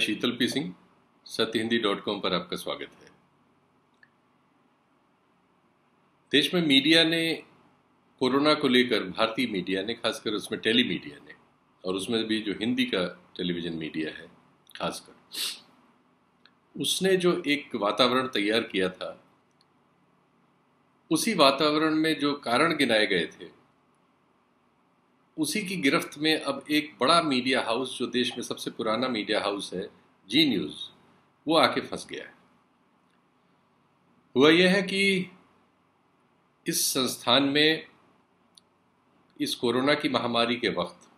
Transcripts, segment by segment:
मैं Sheetal P Singh Satyahindi dot com पर आपका स्वागत है देश में मीडिया ने कोरोना को लेकर भारतीय मीडिया ने खासकर उसमें टेली मीडिया ने और उसमें भी जो हिंदी का टेलीविज़न मीडिया है खासकर उसने जो एक वातावरण तैयार किया था उसी वातावरण में जो कारण गिनाए गए थे उसी की गिरफ्त में अब एक बड़ा मीडिया हाउस जो देश में सबसे पुराना मीडिया हाउस है जी न्यूज़ वो आके फंस गया है हुआ यह है कि इस संस्थान में इस कोरोना की महामारी के वक्त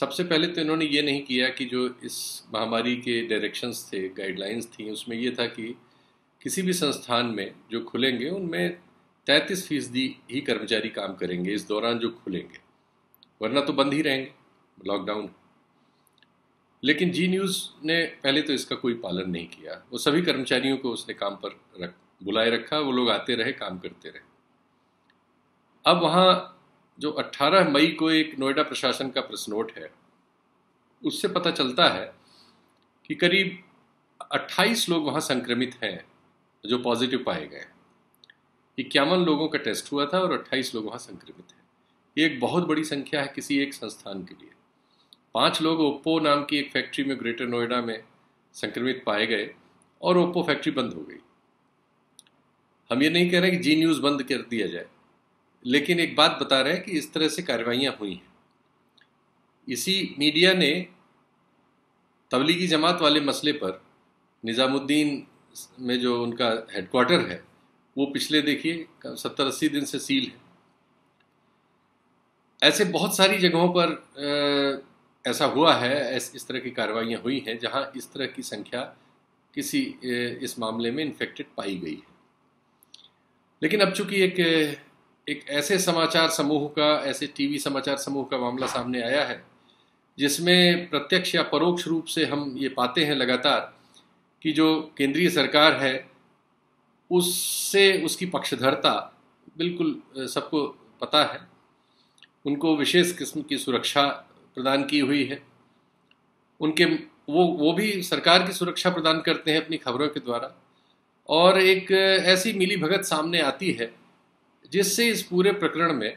सबसे पहले तो इन्होंने ये नहीं किया कि जो इस महामारी के डायरेक्शंस थे गाइडलाइंस थी उसमें यह था कि किसी भी संस्थान में जो खुलेंगे उनमें तैंतीस फीसदी ही कर्मचारी काम करेंगे इस दौरान जो खुलेंगे वरना तो बंद ही रहेंगे लॉकडाउन लेकिन जी न्यूज़ ने पहले तो इसका कोई पालन नहीं किया वो सभी कर्मचारियों को उसने काम पर रख बुलाए रखा वो लोग आते रहे काम करते रहे अब वहां जो 18 मई को एक नोएडा प्रशासन का प्रेस नोट है उससे पता चलता है कि करीब 28 लोग वहां संक्रमित हैं जो पॉजिटिव पाए गए इक्यावन लोगों का टेस्ट हुआ था और 28 लोग वहां संक्रमित हैं ये एक बहुत बड़ी संख्या है किसी एक संस्थान के लिए पांच लोग ओप्पो नाम की एक फैक्ट्री में ग्रेटर नोएडा में संक्रमित पाए गए और ओप्पो फैक्ट्री बंद हो गई हम ये नहीं कह रहे कि जी न्यूज़ बंद कर दिया जाए लेकिन एक बात बता रहे हैं कि इस तरह से कार्रवाइयाँ हुई हैं इसी मीडिया ने तबलीगी जमात वाले मसले पर निज़ामुद्दीन में जो उनका हेडक्वार्टर है वो पिछले देखिए सत्तर अस्सी दिन से सील है ऐसे बहुत सारी जगहों पर ऐसा हुआ है इस तरह की कार्रवाइयाँ हुई हैं जहाँ इस तरह की संख्या किसी इस मामले में इन्फेक्टेड पाई गई है लेकिन अब चूंकि एक एक ऐसे समाचार समूह का ऐसे टीवी समाचार समूह का मामला सामने आया है जिसमें प्रत्यक्ष या परोक्ष रूप से हम ये पाते हैं लगातार कि जो केंद्रीय सरकार है उससे उसकी पक्षधरता बिल्कुल सबको पता है उनको विशेष किस्म की सुरक्षा प्रदान की हुई है उनके वो वो भी सरकार की सुरक्षा प्रदान करते हैं अपनी खबरों के द्वारा और एक ऐसी मिली भगत सामने आती है जिससे इस पूरे प्रकरण में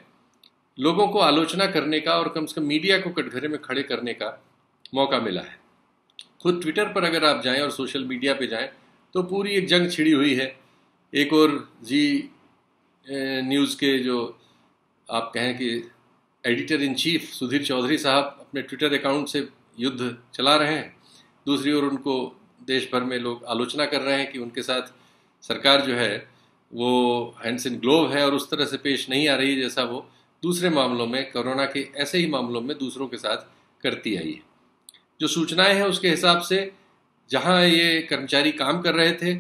लोगों को आलोचना करने का और कम से कम मीडिया को कटघरे में खड़े करने का मौका मिला है खुद ट्विटर पर अगर आप जाएं और सोशल मीडिया पे जाएं तो पूरी एक जंग छिड़ी हुई है एक और जी न्यूज़ के जो आप कहें कि editor in chief Sudhir Chaudhary साहब अपने ट्विटर अकाउंट से युद्ध चला रहे हैं दूसरी ओर उनको देश भर में लोग आलोचना कर रहे हैं कि उनके साथ सरकार जो है वो हैंड्स इन ग्लोव है और उस तरह से पेश नहीं आ रही जैसा वो दूसरे मामलों में कोरोना के ऐसे ही मामलों में दूसरों के साथ करती आई है जो सूचनाएं हैं उसके हिसाब से जहां ये कर्मचारी काम कर रहे थे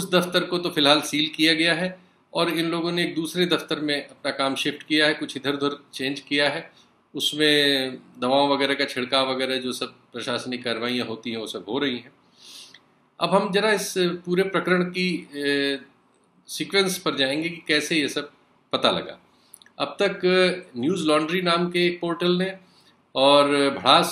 उस दफ्तर को तो फिलहाल सील किया गया है और इन लोगों ने एक दूसरे दफ्तर में अपना काम शिफ्ट किया है कुछ इधर उधर चेंज किया है उसमें दवाओं वगैरह का छिड़काव वगैरह जो सब प्रशासनिक कार्रवाइयाँ होती हैं वो सब हो रही हैं अब हम जरा इस पूरे प्रकरण की सीक्वेंस पर जाएंगे कि कैसे ये सब पता लगा अब तक न्यूज़ लॉन्ड्री नाम के एक पोर्टल ने और भड़ास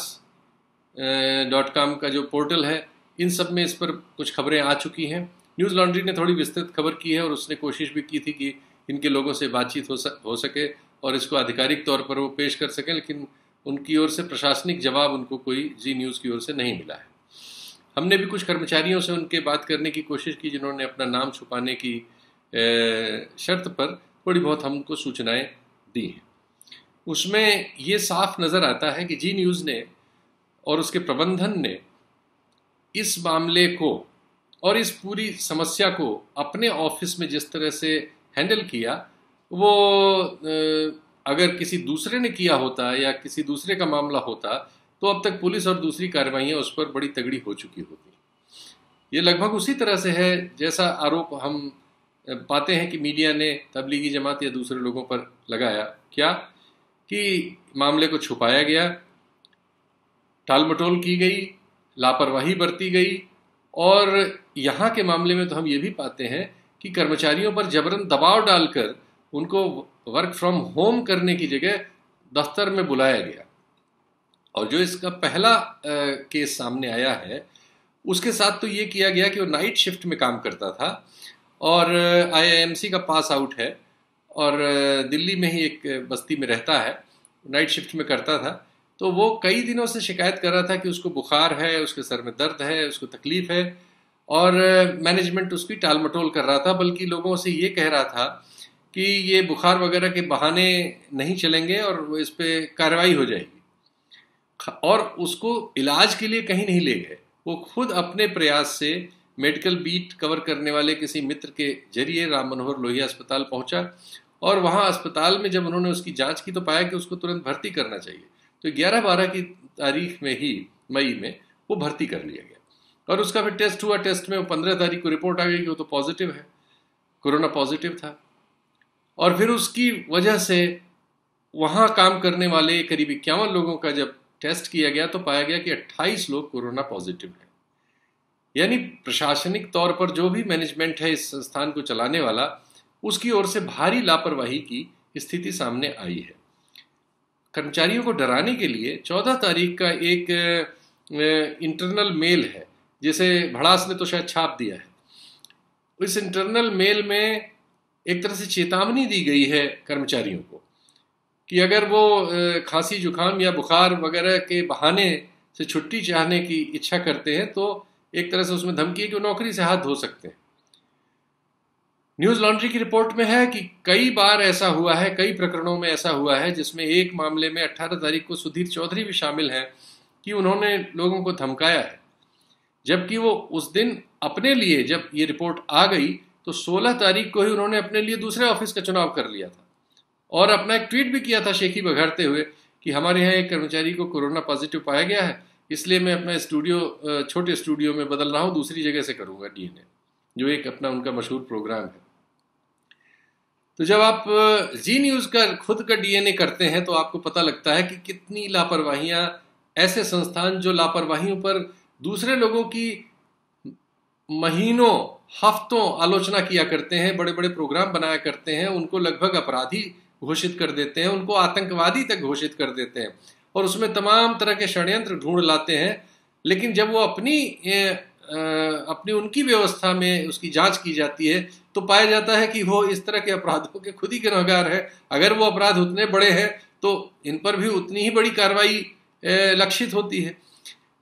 डॉट कॉम का जो पोर्टल है इन सब में इस पर कुछ खबरें आ चुकी हैं न्यूज़ लॉन्ड्री ने थोड़ी विस्तृत खबर की है और उसने कोशिश भी की थी कि इनके लोगों से बातचीत हो सक हो सके और इसको आधिकारिक तौर पर वो पेश कर सकें लेकिन उनकी ओर से प्रशासनिक जवाब उनको कोई जी न्यूज़ की ओर से नहीं मिला है हमने भी कुछ कर्मचारियों से उनके बात करने की कोशिश की जिन्होंने अपना नाम छुपाने की शर्त पर थोड़ी बहुत हमको सूचनाएं दी हैं उसमें ये साफ नज़र आता है कि जी न्यूज़ ने और उसके प्रबंधन ने इस मामले को और इस पूरी समस्या को अपने ऑफिस में जिस तरह से हैंडल किया वो अगर किसी दूसरे ने किया होता या किसी दूसरे का मामला होता तो अब तक पुलिस और दूसरी कार्रवाइयाँ उस पर बड़ी तगड़ी हो चुकी होती ये लगभग उसी तरह से है जैसा आरोप हम पाते हैं कि मीडिया ने तबलीगी जमात या दूसरे लोगों पर लगाया क्या कि मामले को छुपाया गया टाल मटोल की गई लापरवाही बरती गई और यहाँ के मामले में तो हम ये भी पाते हैं कि कर्मचारियों पर जबरन दबाव डालकर उनको वर्क फ्रॉम होम करने की जगह दफ्तर में बुलाया गया और जो इसका पहला केस सामने आया है उसके साथ तो ये किया गया कि वो नाइट शिफ्ट में काम करता था और आईआईएमसी का पास आउट है और दिल्ली में ही एक बस्ती में रहता है नाइट शिफ्ट में करता था तो वो कई दिनों से शिकायत कर रहा था कि उसको बुखार है उसके सर में दर्द है उसको तकलीफ़ है और मैनेजमेंट उसकी टालमटोल कर रहा था बल्कि लोगों से ये कह रहा था कि ये बुखार वगैरह के बहाने नहीं चलेंगे और इस पर कार्रवाई हो जाएगी और उसको इलाज के लिए कहीं नहीं ले गए वो खुद अपने प्रयास से मेडिकल बीट कवर करने वाले किसी मित्र के जरिए राम मनोहर लोहिया अस्पताल पहुंचा और वहां अस्पताल में जब उन्होंने उसकी जांच की तो पाया कि उसको तुरंत भर्ती करना चाहिए तो 11-12 की तारीख में ही मई में वो भर्ती कर लिया गया और उसका फिर टेस्ट हुआ टेस्ट में पंद्रह तारीख को रिपोर्ट आ गई कि वो तो पॉजिटिव है कोरोना पॉजिटिव था और फिर उसकी वजह से वहाँ काम करने वाले करीब इक्यावन लोगों का जब टेस्ट किया गया तो पाया गया कि 28 लोग कोरोना पॉजिटिव हैं यानी प्रशासनिक तौर पर जो भी मैनेजमेंट है इस संस्थान को चलाने वाला उसकी ओर से भारी लापरवाही की स्थिति सामने आई है कर्मचारियों को डराने के लिए 14 तारीख का एक इंटरनल मेल है जैसे भड़ास ने तो शायद छाप दिया है इस इंटरनल मेल में एक तरह से चेतावनी दी गई है कर्मचारियों को कि अगर वो खांसी जुकाम या बुखार वगैरह के बहाने से छुट्टी चाहने की इच्छा करते हैं तो एक तरह से उसमें धमकी है कि वो नौकरी से हाथ धो सकते हैं न्यूज़ लॉन्ड्री की रिपोर्ट में है कि कई बार ऐसा हुआ है कई प्रकरणों में ऐसा हुआ है जिसमें एक मामले में 18 तारीख को सुधीर चौधरी भी शामिल हैं कि उन्होंने लोगों को धमकाया है जबकि वो उस दिन अपने लिए जब ये रिपोर्ट आ गई तो 16 तारीख को ही उन्होंने अपने लिए दूसरे ऑफिस का चुनाव कर लिया था और अपना एक ट्वीट भी किया था शेखी बघाड़ते हुए कि हमारे यहाँ एक कर्मचारी को कोरोना पॉजिटिव पाया गया है इसलिए मैं अपना स्टूडियो छोटे स्टूडियो में बदल रहा हूँ दूसरी जगह से करूँगा डीएनए जो एक अपना उनका मशहूर प्रोग्राम है तो जब आप जी न्यूज़ का खुद का डीएनए करते हैं तो आपको पता लगता है कि कितनी लापरवाहियां ऐसे संस्थान जो लापरवाहियों पर दूसरे लोगों की महीनों हफ्तों आलोचना किया करते हैं बड़े बड़े प्रोग्राम बनाया करते हैं उनको लगभग अपराधी घोषित कर देते हैं उनको आतंकवादी तक घोषित कर देते हैं और उसमें तमाम तरह के षड्यंत्र ढूंढ लाते हैं लेकिन जब वो अपनी ए, अपनी उनकी व्यवस्था में उसकी जांच की जाती है तो पाया जाता है कि वो इस तरह के अपराधों के खुद ही गुनहगार है अगर वो अपराध उतने बड़े हैं तो इन पर भी उतनी ही बड़ी कार्रवाई लक्षित होती है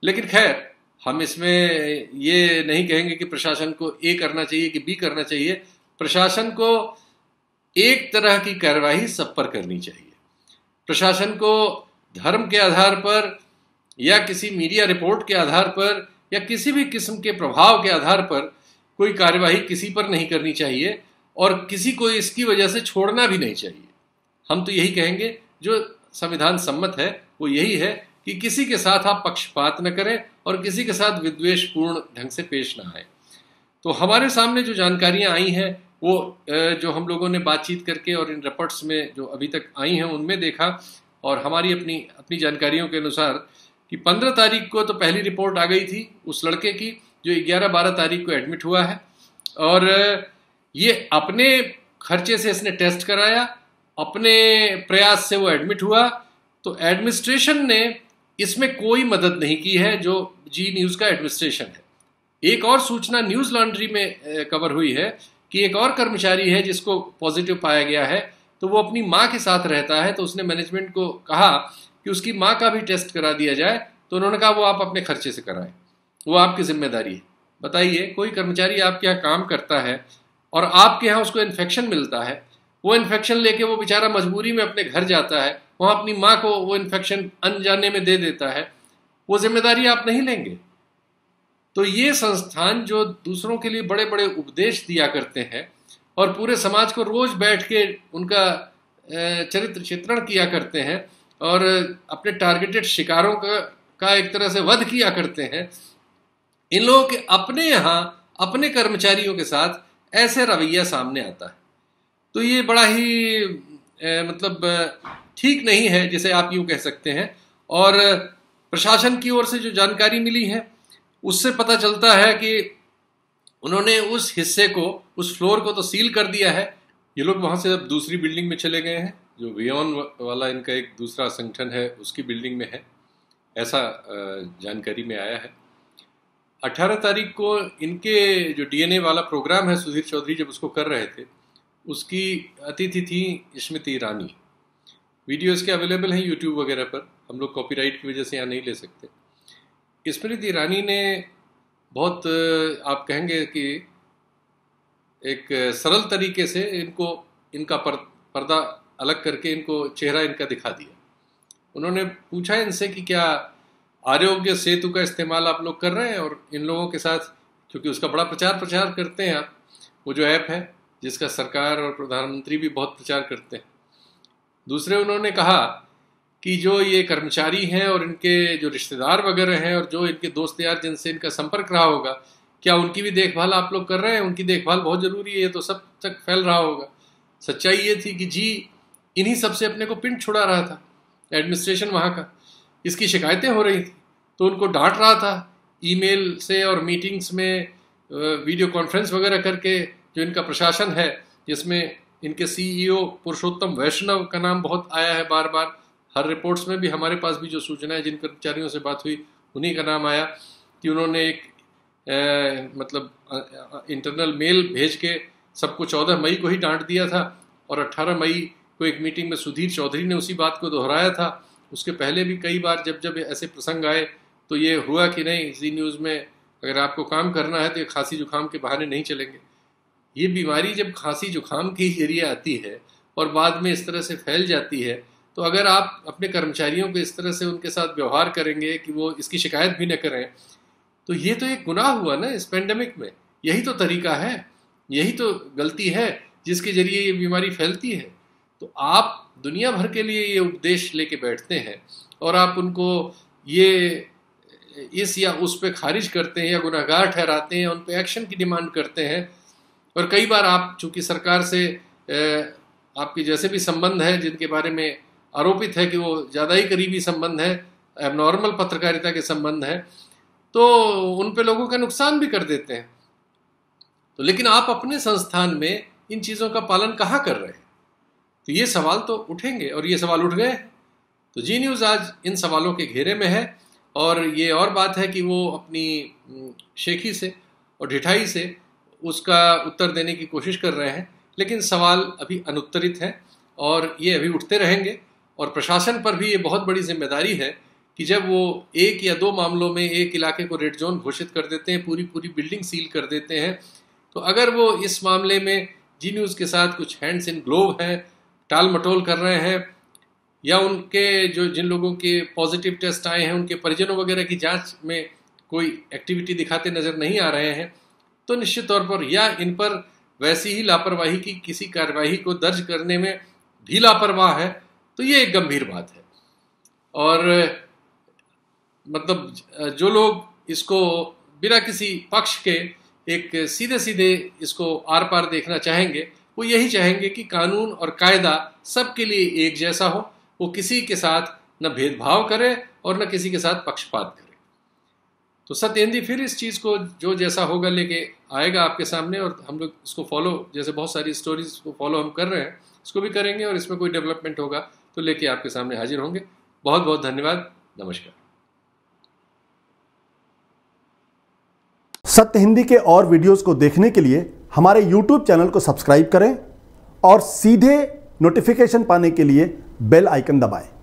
लेकिन खैर हम इसमें ये नहीं कहेंगे कि प्रशासन को ए करना चाहिए कि बी करना चाहिए प्रशासन को एक तरह की कार्यवाही सब पर करनी चाहिए प्रशासन को धर्म के आधार पर या किसी मीडिया रिपोर्ट के आधार पर या किसी भी किस्म के प्रभाव के आधार पर कोई कार्यवाही किसी पर नहीं करनी चाहिए और किसी को इसकी वजह से छोड़ना भी नहीं चाहिए हम तो यही कहेंगे जो संविधान सम्मत है वो यही है कि किसी के साथ आप पक्षपात न करें और किसी के साथ विद्वेषपूर्ण ढंग से पेश ना आए तो हमारे सामने जो जानकारियां आई हैं वो जो हम लोगों ने बातचीत करके और इन रिपोर्ट्स में जो अभी तक आई हैं उनमें देखा और हमारी अपनी अपनी जानकारियों के अनुसार कि पंद्रह तारीख को तो पहली रिपोर्ट आ गई थी उस लड़के की जो ग्यारह बारह तारीख को एडमिट हुआ है और ये अपने खर्चे से इसने टेस्ट कराया अपने प्रयास से वो एडमिट हुआ तो एडमिनिस्ट्रेशन ने इसमें कोई मदद नहीं की है जो जी न्यूज़ का एडमिनिस्ट्रेशन है एक और सूचना न्यूज़ लॉन्ड्री में कवर हुई है कि एक और कर्मचारी है जिसको पॉजिटिव पाया गया है तो वो अपनी माँ के साथ रहता है तो उसने मैनेजमेंट को कहा कि उसकी माँ का भी टेस्ट करा दिया जाए तो उन्होंने कहा वो आप अपने खर्चे से कराएं वो आपकी जिम्मेदारी है बताइए कोई कर्मचारी आपके यहाँ काम करता है और आपके यहाँ उसको इन्फेक्शन मिलता है वो इन्फेक्शन लेके वो बेचारा मजबूरी में अपने घर जाता है वहाँ अपनी माँ को वो इन्फेक्शन अनजाने में दे देता है वो जिम्मेदारी आप नहीं लेंगे तो ये संस्थान जो दूसरों के लिए बड़े बड़े उपदेश दिया करते हैं और पूरे समाज को रोज बैठ के उनका चरित्र चित्रण किया करते हैं और अपने टारगेटेड शिकारों का का एक तरह से वध किया करते हैं इन लोगों के अपने यहाँ अपने कर्मचारियों के साथ ऐसे रवैया सामने आता है तो ये बड़ा ही ए, मतलब ठीक नहीं है जिसे आप यूं कह सकते हैं और प्रशासन की ओर से जो जानकारी मिली है उससे पता चलता है कि उन्होंने उस हिस्से को उस फ्लोर को तो सील कर दिया है ये लोग वहां से अब दूसरी बिल्डिंग में चले गए हैं जो वियोन वाला इनका एक दूसरा संगठन है उसकी बिल्डिंग में है ऐसा जानकारी में आया है 18 तारीख को इनके जो डीएनए वाला प्रोग्राम है सुधीर चौधरी जब उसको कर रहे थे उसकी अतिथि थी स्मृति ईरानी वीडियो के अवेलेबल हैं यूट्यूब वगैरह पर हम लोग कॉपीराइट की वजह से यहाँ नहीं ले सकते स्मृति ईरानी ने बहुत आप कहेंगे कि एक सरल तरीके से इनको इनका पर, पर्दा अलग करके इनको चेहरा इनका दिखा दिया उन्होंने पूछा इनसे कि क्या आरोग्य सेतु का इस्तेमाल आप लोग कर रहे हैं और इन लोगों के साथ क्योंकि उसका बड़ा प्रचार प्रचार करते हैं आप वो जो ऐप है जिसका सरकार और प्रधानमंत्री भी बहुत प्रचार करते हैं दूसरे उन्होंने कहा कि जो ये कर्मचारी हैं और इनके जो रिश्तेदार वगैरह हैं और जो इनके दोस्त यार जिनसे इनका संपर्क रहा होगा क्या उनकी भी देखभाल आप लोग कर रहे हैं उनकी देखभाल बहुत ज़रूरी है ये तो सब तक फैल रहा होगा सच्चाई ये थी कि जी इन्हीं सबसे अपने को पिंड छुड़ा रहा था एडमिनिस्ट्रेशन वहाँ का इसकी शिकायतें हो रही थी तो उनको डांट रहा था ईमेल से और मीटिंग्स में वीडियो कॉन्फ्रेंस वगैरह करके जो इनका प्रशासन है जिसमें इनके सीईओ e पुरुषोत्तम वैष्णव का नाम बहुत आया है बार बार हर रिपोर्ट्स में भी हमारे पास भी जो सूचना है जिन कर्मचारियों से बात हुई उन्हीं का नाम आया कि उन्होंने एक ए, मतलब इंटरनल मेल भेज के सबको चौदह मई को ही डांट दिया था और अट्ठारह मई को एक मीटिंग में सुधीर चौधरी ने उसी बात को दोहराया था उसके पहले भी कई बार जब जब ऐसे प्रसंग आए तो ये हुआ कि नहीं जी न्यूज़ में अगर आपको काम करना है तो ये खांसी जुकाम के बहाने नहीं चलेंगे ये बीमारी जब खांसी जुकाम के एरिया आती है और बाद में इस तरह से फैल जाती है तो अगर आप अपने कर्मचारियों को इस तरह से उनके साथ व्यवहार करेंगे कि वो इसकी शिकायत भी न करें तो ये तो एक गुनाह हुआ ना इस पेंडेमिक में यही तो तरीका है यही तो गलती है जिसके जरिए ये बीमारी फैलती है तो आप दुनिया भर के लिए ये उपदेश लेके बैठते हैं और आप उनको ये इस या उस पर खारिज करते हैं या गुनाहगार ठहराते हैं उन पर एक्शन की डिमांड करते हैं और कई बार आप चूंकि सरकार से आपके जैसे भी संबंध हैं जिनके बारे में आरोपित है कि वो ज़्यादा ही करीबी संबंध है एबनॉर्मल पत्रकारिता के संबंध है तो उन पे लोगों का नुकसान भी कर देते हैं तो लेकिन आप अपने संस्थान में इन चीज़ों का पालन कहाँ कर रहे हैं तो ये सवाल तो उठेंगे और ये सवाल उठ गए तो जी न्यूज़ आज इन सवालों के घेरे में है और ये और बात है कि वो अपनी शेखी से और ढिठाई से उसका उत्तर देने की कोशिश कर रहे हैं लेकिन सवाल अभी अनुत्तरित हैं और ये अभी उठते रहेंगे और प्रशासन पर भी ये बहुत बड़ी जिम्मेदारी है कि जब वो एक या दो मामलों में एक इलाके को रेड जोन घोषित कर देते हैं पूरी पूरी बिल्डिंग सील कर देते हैं तो अगर वो इस मामले में जी न्यूज़ के साथ कुछ हैंड्स इन ग्लोव हैं टाल मटोल कर रहे हैं या उनके जो जिन लोगों के पॉजिटिव टेस्ट आए हैं उनके परिजनों वगैरह की जांच में कोई एक्टिविटी दिखाते नज़र नहीं आ रहे हैं तो निश्चित तौर पर या इन पर वैसी ही लापरवाही की किसी कार्यवाही को दर्ज करने में भी लापरवाह है तो ये एक गंभीर बात है और मतलब जो लोग इसको बिना किसी पक्ष के एक सीधे सीधे इसको आर पार देखना चाहेंगे वो यही चाहेंगे कि कानून और कायदा सबके लिए एक जैसा हो वो किसी के साथ न भेदभाव करे और न किसी के साथ पक्षपात करे तो सत्येंद्र फिर इस चीज़ को जो जैसा होगा लेके आएगा आपके सामने और हम लोग इसको फॉलो जैसे बहुत सारी स्टोरीज को फॉलो हम कर रहे हैं इसको भी करेंगे और इसमें कोई डेवलपमेंट होगा तो लेके आपके सामने हाजिर होंगे बहुत बहुत धन्यवाद नमस्कार सत्य हिंदी के और वीडियोस को देखने के लिए हमारे YouTube चैनल को सब्सक्राइब करें और सीधे नोटिफिकेशन पाने के लिए बेल आइकन दबाएं